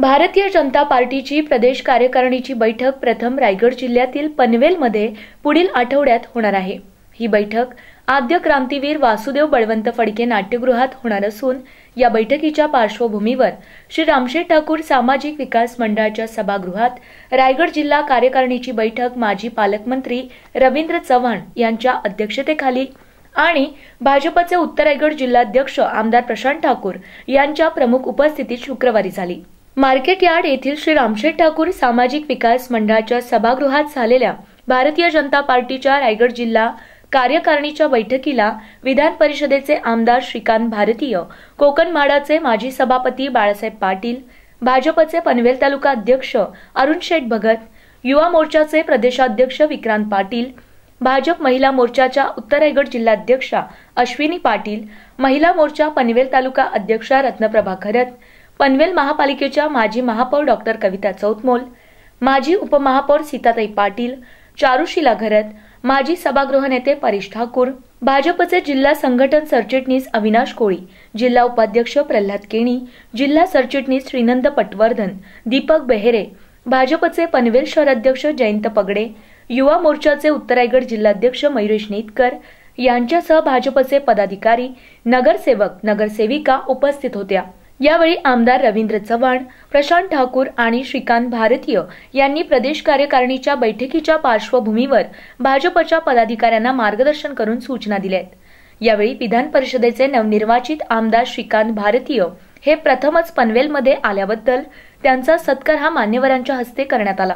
भारतीय जनता पार्टीची प्रदेश कार्यकारिणीची बैठक प्रथम रायगड जिल्ह्यातील पनवेलमध्ये पुढील आठवड्यात होणार आहे ही बैठक आद्य क्रांतीवीर वासुदेव बळवंत फडके नाट्यगृहात होणार असून या बैठकीच्या पार्श्वभूमीवर श्री रामशेठ ठाकूर सामाजिक विकास मंडळाच्या सभागृहात रायगड जिल्हा कार्यकारिणीची बैठक माजी पालकमंत्री रवींद्र चव्हाण यांच्या अध्यक्षतेखाली आणि भाजपचे उत्तर रायगड जिल्हाध्यक्ष आमदार प्रशांत ठाकूर यांच्या प्रमुख उपस्थितीत शुक्रवारी झाली मार्केट यार्ड येथील श्री रामशेठ ठाकूर सामाजिक विकास मंडळाच्या सभागृहात झालेल्या भारतीय जनता पार्टीच्या रायगड जिल्हा कार्यकारिणीच्या बैठकीला विधान परिषदेचे आमदार श्रीकांत भारतीय कोकणमाडाचे माजी सभापती बाळासाहेब पाटील भाजपचे पनवेल तालुका अध्यक्ष अरुण शेठ भगत युवा मोर्चाचे प्रदेशाध्यक्ष विक्रांत पाटील भाजप महिला मोर्चाच्या उत्तर रायगड जिल्हाध्यक्षा अश्विनी पाटील महिला मोर्चा पनवेल तालुका अध्यक्षा रत्नप्रभा खरत पनवेल महापालिकेच्या माजी महापौर डॉक्टर कविता चौतमोल माजी उपमहापौर सीताताई पाटील चारुशिला घरत माजी सभागृह नेते परेश ठाकूर भाजपचे जिल्हा संघटन सरचिटणीस अविनाश कोळी जिल्हा उपाध्यक्ष प्रल्हाद केणी जिल्हा सरचिटणीस श्रीनंद पटवर्धन दीपक बेहरे भाजपचे पनवेल शहराध्यक्ष जयंत पगडे युवा मोर्चाचे उत्तरायगड जिल्हाध्यक्ष मयुरेश नेतकर यांच्यासह भाजपचे पदाधिकारी नगरसेवक नगरसेविका उपस्थित होत्या यावेळी आमदार रवींद्र चव्हाण प्रशांत ठाकूर आणि श्रीकांत भारतीय यांनी प्रदेश कार्यकारिणीच्या बैठकीच्या पार्श्वभूमीवर भाजपच्या पदाधिकाऱ्यांना मार्गदर्शन करून सूचना दिल्या यावेळी विधान परिषदेचे नवनिर्वाचित आमदार श्रीकांत भारतीय हे प्रथमच पनवेलमध्ये आल्याबद्दल त्यांचा सत्कार हा मान्यवरांच्या हस्ते करण्यात आला